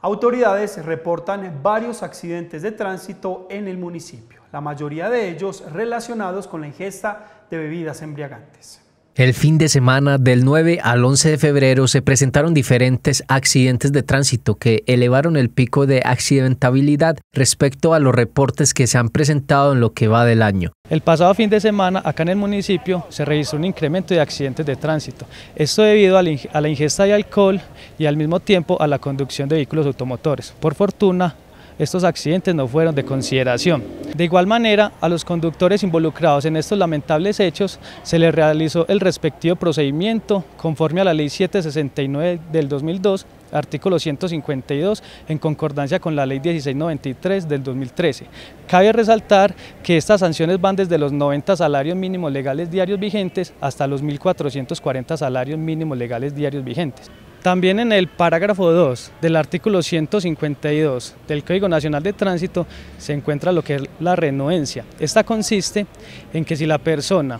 Autoridades reportan varios accidentes de tránsito en el municipio, la mayoría de ellos relacionados con la ingesta de bebidas embriagantes. El fin de semana del 9 al 11 de febrero se presentaron diferentes accidentes de tránsito que elevaron el pico de accidentabilidad respecto a los reportes que se han presentado en lo que va del año. El pasado fin de semana acá en el municipio se registró un incremento de accidentes de tránsito. Esto debido a la ingesta de alcohol y al mismo tiempo a la conducción de vehículos automotores. Por fortuna, estos accidentes no fueron de consideración. De igual manera, a los conductores involucrados en estos lamentables hechos se les realizó el respectivo procedimiento conforme a la Ley 769 del 2002 artículo 152, en concordancia con la ley 1693 del 2013. Cabe resaltar que estas sanciones van desde los 90 salarios mínimos legales diarios vigentes hasta los 1.440 salarios mínimos legales diarios vigentes. También en el parágrafo 2 del artículo 152 del Código Nacional de Tránsito se encuentra lo que es la renuencia. Esta consiste en que si la persona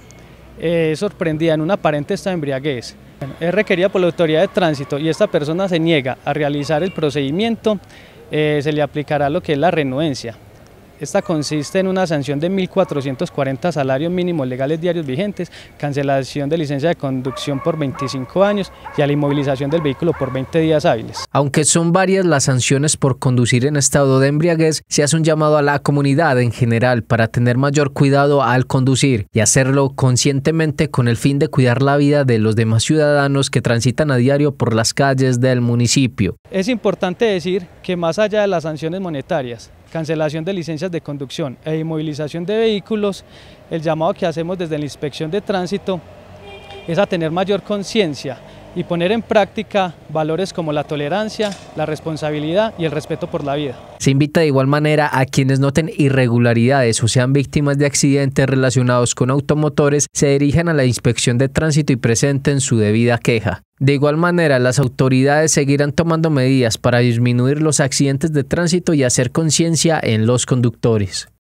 eh, es sorprendida en un aparente estado de embriaguez, es requerida por la autoridad de tránsito y esta persona se niega a realizar el procedimiento, eh, se le aplicará lo que es la renuencia, esta consiste en una sanción de 1.440 salarios mínimos legales diarios vigentes, cancelación de licencia de conducción por 25 años y a la inmovilización del vehículo por 20 días hábiles. Aunque son varias las sanciones por conducir en estado de embriaguez, se hace un llamado a la comunidad en general para tener mayor cuidado al conducir y hacerlo conscientemente con el fin de cuidar la vida de los demás ciudadanos que transitan a diario por las calles del municipio. Es importante decir que más allá de las sanciones monetarias, cancelación de licencias de conducción e inmovilización de vehículos, el llamado que hacemos desde la inspección de tránsito es a tener mayor conciencia y poner en práctica valores como la tolerancia, la responsabilidad y el respeto por la vida. Se invita de igual manera a quienes noten irregularidades o sean víctimas de accidentes relacionados con automotores, se dirijan a la inspección de tránsito y presenten su debida queja. De igual manera, las autoridades seguirán tomando medidas para disminuir los accidentes de tránsito y hacer conciencia en los conductores.